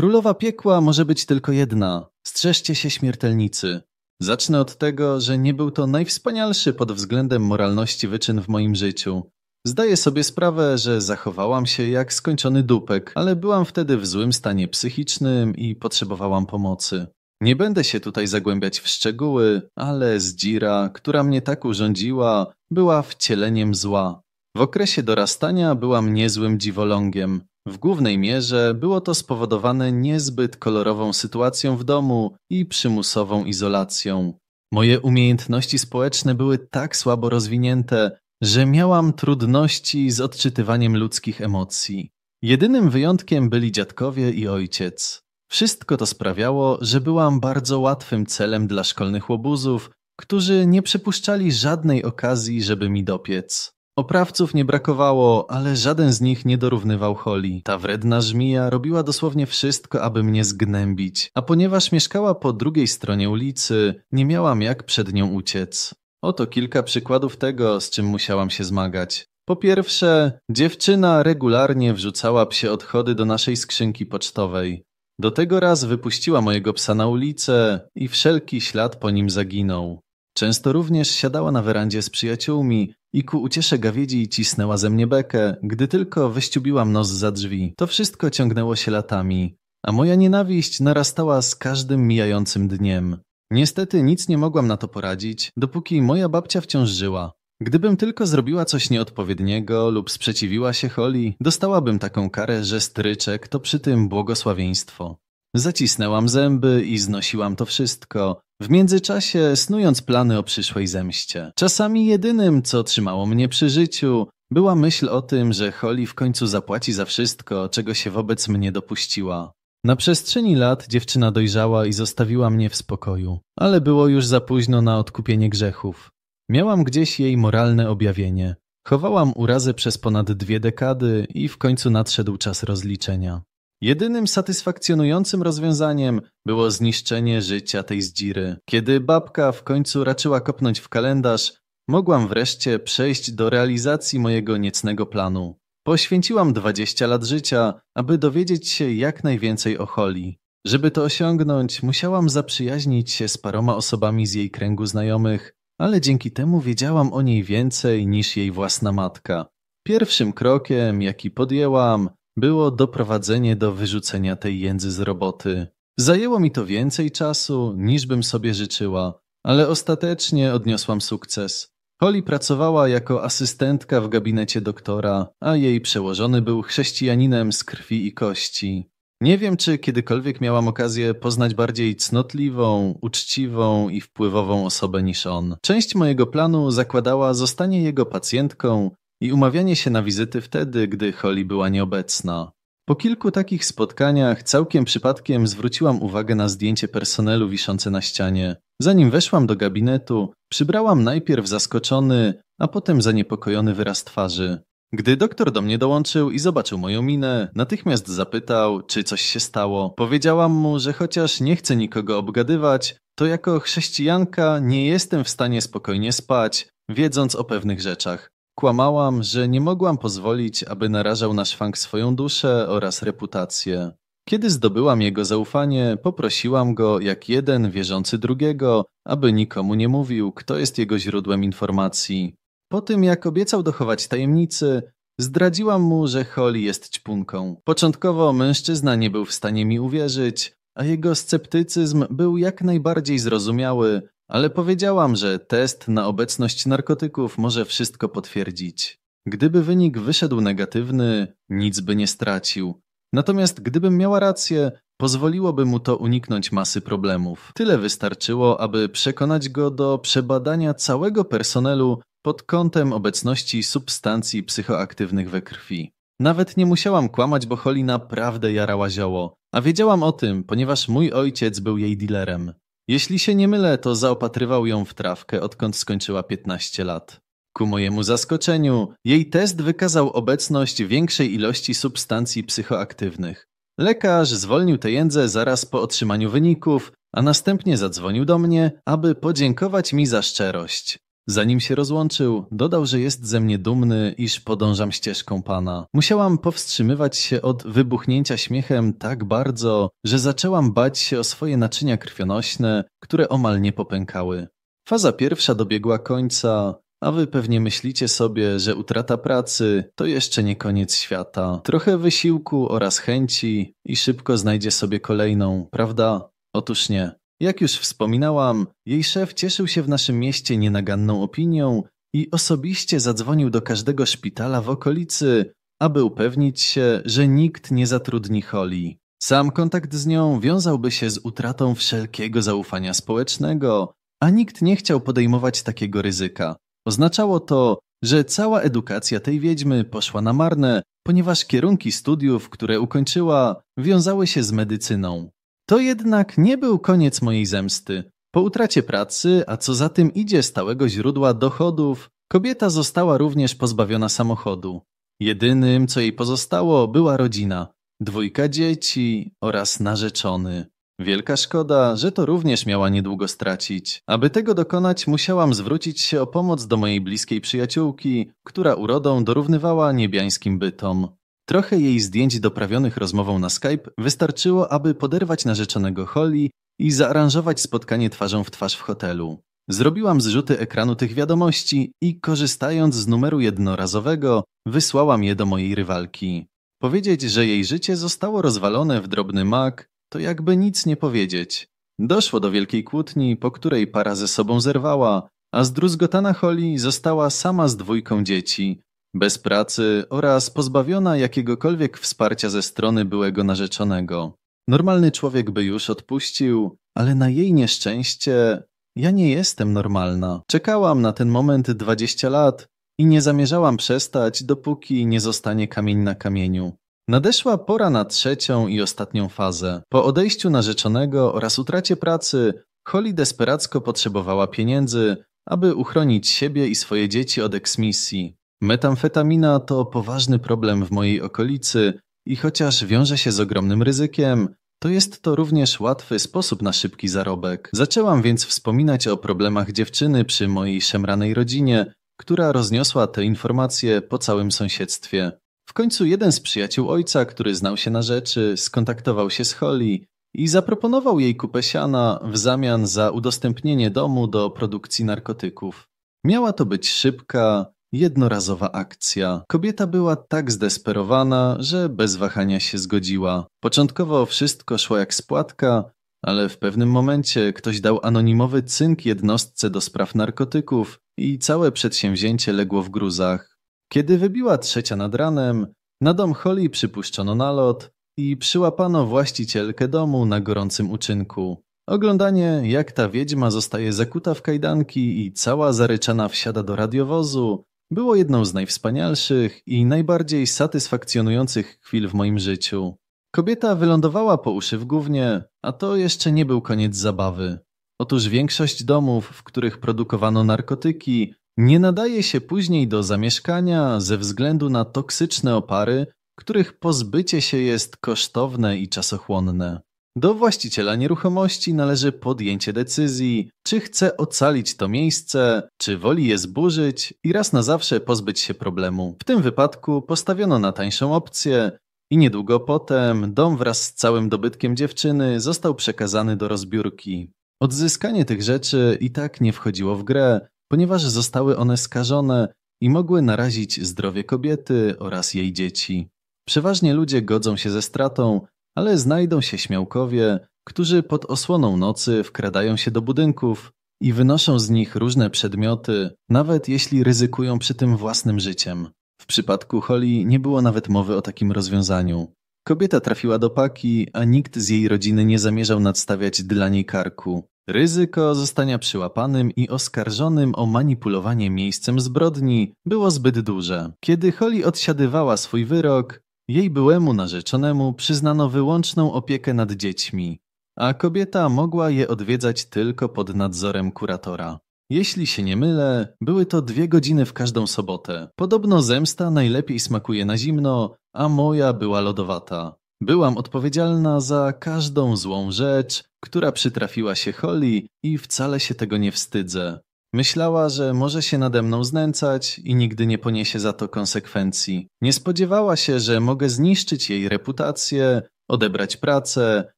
Królowa piekła może być tylko jedna. Strzeżcie się śmiertelnicy. Zacznę od tego, że nie był to najwspanialszy pod względem moralności wyczyn w moim życiu. Zdaję sobie sprawę, że zachowałam się jak skończony dupek, ale byłam wtedy w złym stanie psychicznym i potrzebowałam pomocy. Nie będę się tutaj zagłębiać w szczegóły, ale zdzira, która mnie tak urządziła, była wcieleniem zła. W okresie dorastania byłam niezłym dziwolągiem. W głównej mierze było to spowodowane niezbyt kolorową sytuacją w domu i przymusową izolacją. Moje umiejętności społeczne były tak słabo rozwinięte, że miałam trudności z odczytywaniem ludzkich emocji. Jedynym wyjątkiem byli dziadkowie i ojciec. Wszystko to sprawiało, że byłam bardzo łatwym celem dla szkolnych łobuzów, którzy nie przepuszczali żadnej okazji, żeby mi dopiec. Oprawców nie brakowało, ale żaden z nich nie dorównywał Holly. Ta wredna żmija robiła dosłownie wszystko, aby mnie zgnębić, a ponieważ mieszkała po drugiej stronie ulicy, nie miałam jak przed nią uciec. Oto kilka przykładów tego, z czym musiałam się zmagać. Po pierwsze, dziewczyna regularnie wrzucała psie odchody do naszej skrzynki pocztowej. Do tego raz wypuściła mojego psa na ulicę i wszelki ślad po nim zaginął. Często również siadała na werandzie z przyjaciółmi i ku uciesze gawiedzi cisnęła ze mnie bekę, gdy tylko wyściubiłam nos za drzwi. To wszystko ciągnęło się latami, a moja nienawiść narastała z każdym mijającym dniem. Niestety nic nie mogłam na to poradzić, dopóki moja babcia wciąż żyła. Gdybym tylko zrobiła coś nieodpowiedniego lub sprzeciwiła się Holi, dostałabym taką karę, że stryczek to przy tym błogosławieństwo. Zacisnęłam zęby i znosiłam to wszystko, w międzyczasie snując plany o przyszłej zemście. Czasami jedynym, co trzymało mnie przy życiu, była myśl o tym, że Holly w końcu zapłaci za wszystko, czego się wobec mnie dopuściła. Na przestrzeni lat dziewczyna dojrzała i zostawiła mnie w spokoju, ale było już za późno na odkupienie grzechów. Miałam gdzieś jej moralne objawienie. Chowałam urazę przez ponad dwie dekady i w końcu nadszedł czas rozliczenia. Jedynym satysfakcjonującym rozwiązaniem było zniszczenie życia tej zdziry. Kiedy babka w końcu raczyła kopnąć w kalendarz, mogłam wreszcie przejść do realizacji mojego niecnego planu. Poświęciłam 20 lat życia, aby dowiedzieć się jak najwięcej o Holly. Żeby to osiągnąć, musiałam zaprzyjaźnić się z paroma osobami z jej kręgu znajomych, ale dzięki temu wiedziałam o niej więcej niż jej własna matka. Pierwszym krokiem, jaki podjęłam, było doprowadzenie do wyrzucenia tej jędzy z roboty. Zajęło mi to więcej czasu, niż bym sobie życzyła, ale ostatecznie odniosłam sukces. Holly pracowała jako asystentka w gabinecie doktora, a jej przełożony był chrześcijaninem z krwi i kości. Nie wiem, czy kiedykolwiek miałam okazję poznać bardziej cnotliwą, uczciwą i wpływową osobę niż on. Część mojego planu zakładała zostanie jego pacjentką i umawianie się na wizyty wtedy, gdy Holly była nieobecna. Po kilku takich spotkaniach całkiem przypadkiem zwróciłam uwagę na zdjęcie personelu wiszące na ścianie. Zanim weszłam do gabinetu, przybrałam najpierw zaskoczony, a potem zaniepokojony wyraz twarzy. Gdy doktor do mnie dołączył i zobaczył moją minę, natychmiast zapytał, czy coś się stało. Powiedziałam mu, że chociaż nie chcę nikogo obgadywać, to jako chrześcijanka nie jestem w stanie spokojnie spać, wiedząc o pewnych rzeczach. Kłamałam, że nie mogłam pozwolić, aby narażał na szwank swoją duszę oraz reputację. Kiedy zdobyłam jego zaufanie, poprosiłam go, jak jeden wierzący drugiego, aby nikomu nie mówił, kto jest jego źródłem informacji. Po tym, jak obiecał dochować tajemnicy, zdradziłam mu, że Holly jest ćpunką. Początkowo mężczyzna nie był w stanie mi uwierzyć, a jego sceptycyzm był jak najbardziej zrozumiały, ale powiedziałam, że test na obecność narkotyków może wszystko potwierdzić. Gdyby wynik wyszedł negatywny, nic by nie stracił. Natomiast gdybym miała rację, pozwoliłoby mu to uniknąć masy problemów. Tyle wystarczyło, aby przekonać go do przebadania całego personelu pod kątem obecności substancji psychoaktywnych we krwi. Nawet nie musiałam kłamać, bo Holly naprawdę jarała zioło, a wiedziałam o tym, ponieważ mój ojciec był jej dealerem. Jeśli się nie mylę, to zaopatrywał ją w trawkę, odkąd skończyła 15 lat. Ku mojemu zaskoczeniu, jej test wykazał obecność większej ilości substancji psychoaktywnych. Lekarz zwolnił tę jędzę zaraz po otrzymaniu wyników, a następnie zadzwonił do mnie, aby podziękować mi za szczerość. Zanim się rozłączył, dodał, że jest ze mnie dumny, iż podążam ścieżką pana. Musiałam powstrzymywać się od wybuchnięcia śmiechem tak bardzo, że zaczęłam bać się o swoje naczynia krwionośne, które omal nie popękały. Faza pierwsza dobiegła końca, a wy pewnie myślicie sobie, że utrata pracy to jeszcze nie koniec świata. Trochę wysiłku oraz chęci i szybko znajdzie sobie kolejną, prawda? Otóż nie. Jak już wspominałam, jej szef cieszył się w naszym mieście nienaganną opinią i osobiście zadzwonił do każdego szpitala w okolicy, aby upewnić się, że nikt nie zatrudni Holly. Sam kontakt z nią wiązałby się z utratą wszelkiego zaufania społecznego, a nikt nie chciał podejmować takiego ryzyka. Oznaczało to, że cała edukacja tej wiedźmy poszła na marne, ponieważ kierunki studiów, które ukończyła, wiązały się z medycyną. To jednak nie był koniec mojej zemsty. Po utracie pracy, a co za tym idzie stałego źródła dochodów, kobieta została również pozbawiona samochodu. Jedynym, co jej pozostało, była rodzina, dwójka dzieci oraz narzeczony. Wielka szkoda, że to również miała niedługo stracić. Aby tego dokonać, musiałam zwrócić się o pomoc do mojej bliskiej przyjaciółki, która urodą dorównywała niebiańskim bytom. Trochę jej zdjęć doprawionych rozmową na Skype wystarczyło, aby poderwać narzeczonego Holly i zaaranżować spotkanie twarzą w twarz w hotelu. Zrobiłam zrzuty ekranu tych wiadomości i korzystając z numeru jednorazowego, wysłałam je do mojej rywalki. Powiedzieć, że jej życie zostało rozwalone w drobny mak, to jakby nic nie powiedzieć. Doszło do wielkiej kłótni, po której para ze sobą zerwała, a zdruzgotana Holly została sama z dwójką dzieci, bez pracy oraz pozbawiona jakiegokolwiek wsparcia ze strony byłego narzeczonego. Normalny człowiek by już odpuścił, ale na jej nieszczęście ja nie jestem normalna. Czekałam na ten moment 20 lat i nie zamierzałam przestać, dopóki nie zostanie kamień na kamieniu. Nadeszła pora na trzecią i ostatnią fazę. Po odejściu narzeczonego oraz utracie pracy, Holly desperacko potrzebowała pieniędzy, aby uchronić siebie i swoje dzieci od eksmisji. Metamfetamina to poważny problem w mojej okolicy i chociaż wiąże się z ogromnym ryzykiem, to jest to również łatwy sposób na szybki zarobek. Zaczęłam więc wspominać o problemach dziewczyny przy mojej szemranej rodzinie, która rozniosła te informacje po całym sąsiedztwie. W końcu jeden z przyjaciół ojca, który znał się na rzeczy, skontaktował się z Holly i zaproponował jej kupę siana w zamian za udostępnienie domu do produkcji narkotyków. Miała to być szybka, Jednorazowa akcja. Kobieta była tak zdesperowana, że bez wahania się zgodziła. Początkowo wszystko szło jak spłatka, ale w pewnym momencie ktoś dał anonimowy cynk jednostce do spraw narkotyków i całe przedsięwzięcie legło w gruzach. Kiedy wybiła trzecia nad ranem, na dom Holly przypuszczono nalot i przyłapano właścicielkę domu na gorącym uczynku. Oglądanie, jak ta wiedźma zostaje zakuta w kajdanki i cała zaryczana wsiada do radiowozu, było jedną z najwspanialszych i najbardziej satysfakcjonujących chwil w moim życiu. Kobieta wylądowała po uszy w gównie, a to jeszcze nie był koniec zabawy. Otóż większość domów, w których produkowano narkotyki, nie nadaje się później do zamieszkania ze względu na toksyczne opary, których pozbycie się jest kosztowne i czasochłonne. Do właściciela nieruchomości należy podjęcie decyzji, czy chce ocalić to miejsce, czy woli je zburzyć i raz na zawsze pozbyć się problemu. W tym wypadku postawiono na tańszą opcję i niedługo potem dom wraz z całym dobytkiem dziewczyny został przekazany do rozbiórki. Odzyskanie tych rzeczy i tak nie wchodziło w grę, ponieważ zostały one skażone i mogły narazić zdrowie kobiety oraz jej dzieci. Przeważnie ludzie godzą się ze stratą, ale znajdą się śmiałkowie, którzy pod osłoną nocy wkradają się do budynków i wynoszą z nich różne przedmioty, nawet jeśli ryzykują przy tym własnym życiem. W przypadku Holly nie było nawet mowy o takim rozwiązaniu. Kobieta trafiła do paki, a nikt z jej rodziny nie zamierzał nadstawiać dla niej karku. Ryzyko zostania przyłapanym i oskarżonym o manipulowanie miejscem zbrodni było zbyt duże. Kiedy Holly odsiadywała swój wyrok, jej byłemu narzeczonemu przyznano wyłączną opiekę nad dziećmi, a kobieta mogła je odwiedzać tylko pod nadzorem kuratora. Jeśli się nie mylę, były to dwie godziny w każdą sobotę. Podobno zemsta najlepiej smakuje na zimno, a moja była lodowata. Byłam odpowiedzialna za każdą złą rzecz, która przytrafiła się Holly i wcale się tego nie wstydzę. Myślała, że może się nade mną znęcać i nigdy nie poniesie za to konsekwencji. Nie spodziewała się, że mogę zniszczyć jej reputację, odebrać pracę,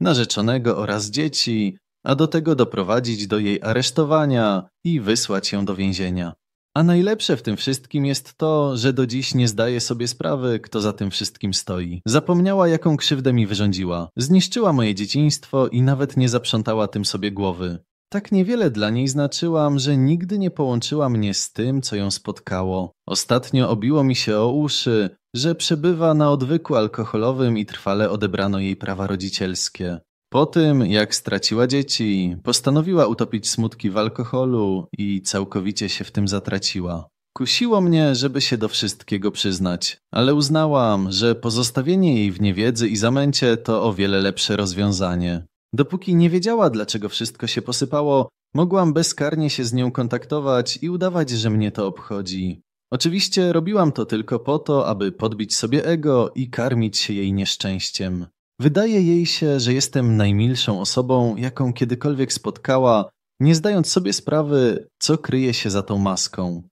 narzeczonego oraz dzieci, a do tego doprowadzić do jej aresztowania i wysłać ją do więzienia. A najlepsze w tym wszystkim jest to, że do dziś nie zdaje sobie sprawy, kto za tym wszystkim stoi. Zapomniała, jaką krzywdę mi wyrządziła. Zniszczyła moje dzieciństwo i nawet nie zaprzątała tym sobie głowy. Tak niewiele dla niej znaczyłam, że nigdy nie połączyła mnie z tym, co ją spotkało. Ostatnio obiło mi się o uszy, że przebywa na odwyku alkoholowym i trwale odebrano jej prawa rodzicielskie. Po tym, jak straciła dzieci, postanowiła utopić smutki w alkoholu i całkowicie się w tym zatraciła. Kusiło mnie, żeby się do wszystkiego przyznać, ale uznałam, że pozostawienie jej w niewiedzy i zamęcie to o wiele lepsze rozwiązanie. Dopóki nie wiedziała, dlaczego wszystko się posypało, mogłam bezkarnie się z nią kontaktować i udawać, że mnie to obchodzi. Oczywiście robiłam to tylko po to, aby podbić sobie ego i karmić się jej nieszczęściem. Wydaje jej się, że jestem najmilszą osobą, jaką kiedykolwiek spotkała, nie zdając sobie sprawy, co kryje się za tą maską.